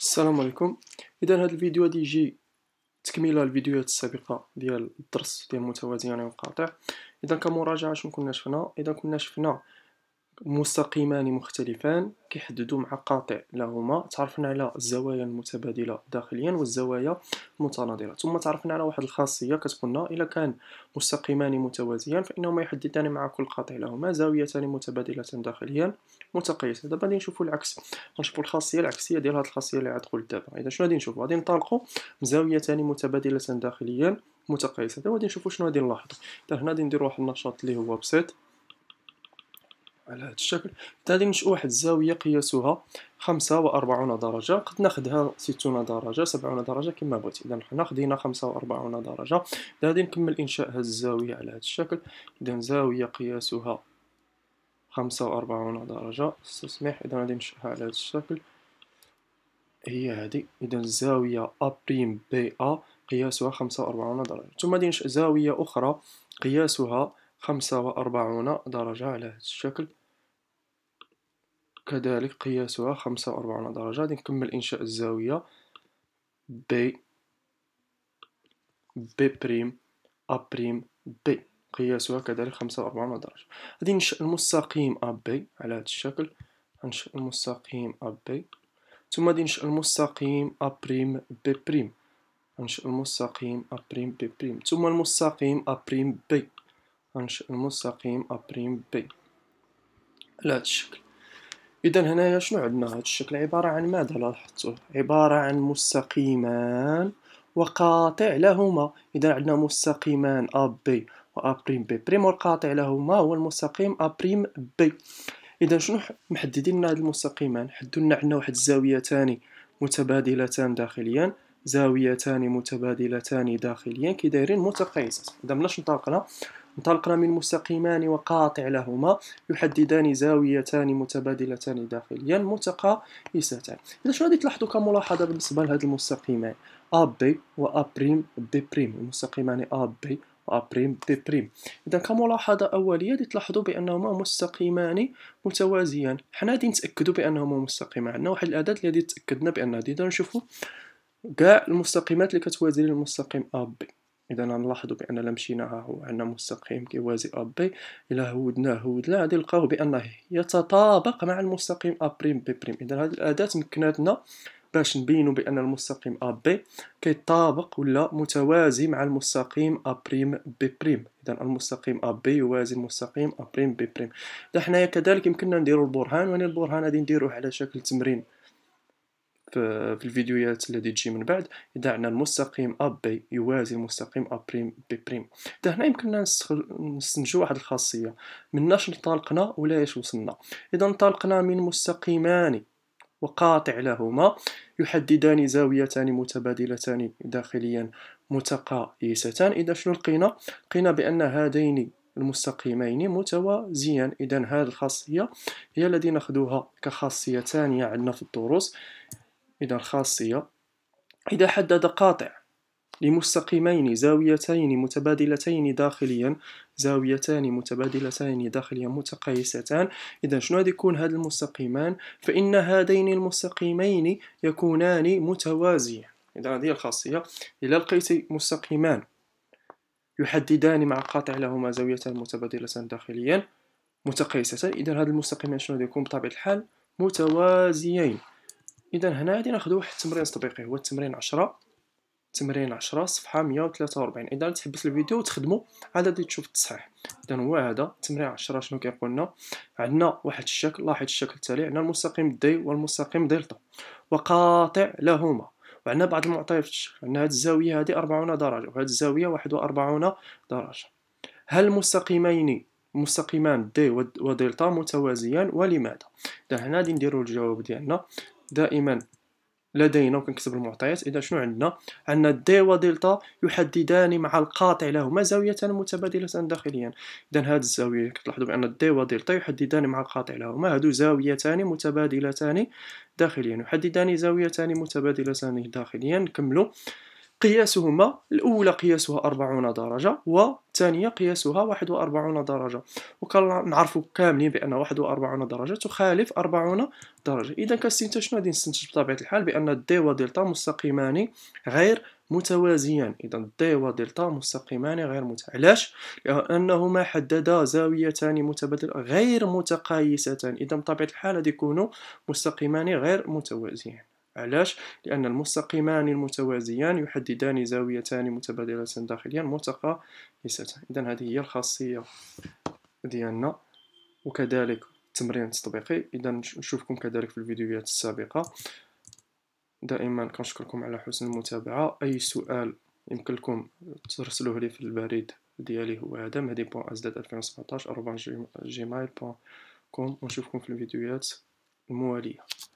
السلام عليكم اذا هذا الفيديو غادي يجي تكمله الفيديوهات السابقه ديال الدرس ديال متوازي يعني وقاطع اذا كمراجعه شنو كنا شفنا اذا كنا شفنا مستقيمان مختلفان كيحددوا مع قاطع لهما تعرفنا على الزوايا المتبادله داخليا والزوايا المتناظره ثم تعرفنا على واحد الخاصيه كتقولنا الا كان مستقيمان متوازيان فانهما يحددان مع كل قاطع لهما زاويتان متبادلتان داخليا متقيسه دابا غادي نشوفوا العكس غنشوفوا الخاصيه العكسيه ديال هذه الخاصيه اللي غتقول دابا اذا شنو غادي نشوفوا غادي نطلقوا زاويتان متبادلتان داخليا متقيسه دابا غادي نشوفوا شنو غادي نلاحظوا حتى هنا غادي ندير واحد النشاط اللي هو بسيط على هذا الشكل بالتالي نشأوا واحد الزاوية قياسها خمسة وأربعون درجة قد ناخدها ستون درجة سبعون درجة كما بغيت إذا حنا خدينا خمسة وأربعون درجة غادي نكمل إنشاء هاد الزاوية على هاد الشكل إذا زاوية قياسها خمسة وأربعون درجة استسمح إذا غادي نشأها على هاد الشكل هي هادي إذا الزاوية أ بريم بي أ قياسها خمسة وأربعون درجة ثم غادي ننشأ زاوية أخرى قياسها خمسة وأربعون درجة على هاد الشكل كذلك قياسها خمسة وأربعون درجة غادي نكمل إنشاء الزاوية بي بي بريم أ بريم بي قياسها كذلك خمسة وأربعون درجة غادي نشأ المستقيم أ بي على هاد الشكل غنشأ المستقيم أ بي ثم غادي نشأ المستقيم أ بريم بي بريم غنشأ المستقيم أ بريم بي بريم ثم المستقيم أ بريم بي غنشئ المستقيم أبريم بي على هاد الشكل إذا هنايا شنو عندنا هاد الشكل عبارة عن ماذا لاحظتوه عبارة عن مستقيمان وقاطع لهما إذا عندنا مستقيمان أ بي وأ بريم بي بريم والقاطع لهما هو المستقيم أ بريم بي إذا شنو محددين لنا هاد المستقيمان حدو لنا عندنا واحد الزاويتان متبادلتان داخليا زاويتان متبادلتان داخليا كي دايرين متقايسات إذا ملاش نطلقنا انطلقنا من مستقيمان وقاطع لهما يحددان زاويتان متبادلتان داخليا متقايستان إذا شنو غادي تلاحظوا كملاحظة بالنسبة لهاد المستقيمين أ بي و أ بريم بي بريم المستقيمان أ بي و ا بريم بي بريم اذا كملاحظه اوليه غادي تلاحظوا بانهما مستقيمان متوازيان حنا غادي نتاكدوا بانهما مستقيمان عندنا واحد الاداه اللي غادي تاكدنا بانها ديدا نشوفوا كاع المستقيمات اللي كتوازي للمستقيم ا بي اذا نلاحظوا بان لمشينا ها هو عندنا مستقيم كيوازي ا بي الا هودناه هودنا غادي نلقاو بانه يتطابق مع المستقيم ا بريم بي بريم اذا هذه الاداه مكناتنا باش نبينوا بان المستقيم ا بي كيتطابق ولا متوازي مع المستقيم ا بريم بي بريم اذا المستقيم ا بي يوازي المستقيم ا بريم بي بريم اذا حنايا كذلك يمكننا نديروا البرهان وني البرهان غادي نديروه على شكل تمرين في الفيديوهات التي تجي من بعد إذا عندنا المستقيم أ بي يوازي المستقيم أ بريم بي بريم إذا هنا يمكننا نستنتجو واحد الخاصية مناش انطلقنا ولا وصلنا إذا انطلقنا من مستقيمان وقاطع لهما يحددان زاويتان متبادلتان داخليا متقايستان إذا شنو لقينا؟ لقينا بأن هذين المستقيمين متوازيان إذا هذه الخاصية هي التي ناخذوها كخاصية ثانية عندنا في الدروس إلى الخاصية إذا حدد قاطع لمستقيمين زاويتين متبادلتين داخليا زاويتان متبادلتان داخليا متقايستان إذا شنو غادي يكون هاد المستقيمان فإن هذين المستقيمين يكونان متوازيين إذا هذه الخاصية إلا لقيت مستقيمان يحددان مع قاطع لهما زاويتان متبادلتان داخليا متقايستان إذا هاد المستقيمان شنو غادي يكون بطبيعة الحال متوازيين اذا هنا غادي ناخذ واحد التمرين تطبيقي هو التمرين 10 تمرين 10 صفحه 143 اذا تحبس الفيديو وتخدمو عاد غادي تشوف التصحيح اذا هو هذا تمرين 10 شنو كيقول لنا عندنا واحد الشكل لاحظ الشكل التالي عندنا المستقيم دي والمستقيم دلتا وقاطع لهما وعندنا بعض المعطيات في الشكل عندنا هذه الزاويه هذه 40 درجه وهذه الزاويه 41 درجه هل المستقيمين مستقيمان دي ودلتا متوازيان ولماذا اذا هنا غادي نديروا الجواب ديالنا دائما لدينا وكنكتب المعطيات اذا شنو عندنا عندنا دي دلتا يحددان مع القاطع لهما زاويه متبادله داخليا اذا هاد الزاويه كتلاحظوا بان دي دلتا يحددان مع القاطع لهما هادو زاويتان متبادلتان داخليا يحددان زاويتان متبادلتان داخليا نكملوا قياسهما الأولى قياسها 40 درجة والثانية قياسها 41 درجة وكنعرفوا كاملين بأن 41 درجة تخالف 40 درجة إذا كنستنتج شنو غادي نستنتج بطبيعة الحال بأن و ودلتا مستقيمان غير متوازيان إذا و ودلتا مستقيمان غير متوازيان علاش لأنهما حددا زاويتان متبادل غير متقايستان إذا بطبيعة الحال غادي يكونوا مستقيمان غير متوازيان علاش لان المستقيمان المتوازيان يحددان زاويتان متبادلتان داخليا متقايستان اذا هذه هي الخاصيه ديالنا وكذلك التمرين التطبيقي اذا نشوفكم كذلك في الفيديوهات السابقه دائما كنشكركم على حسن المتابعه اي سؤال يمكن لكم ترسلوه لي في البريد ديالي هو هذا مهدي بوان ازداد 2017 جيمايل بوان كوم ونشوفكم في الفيديوهات المواليه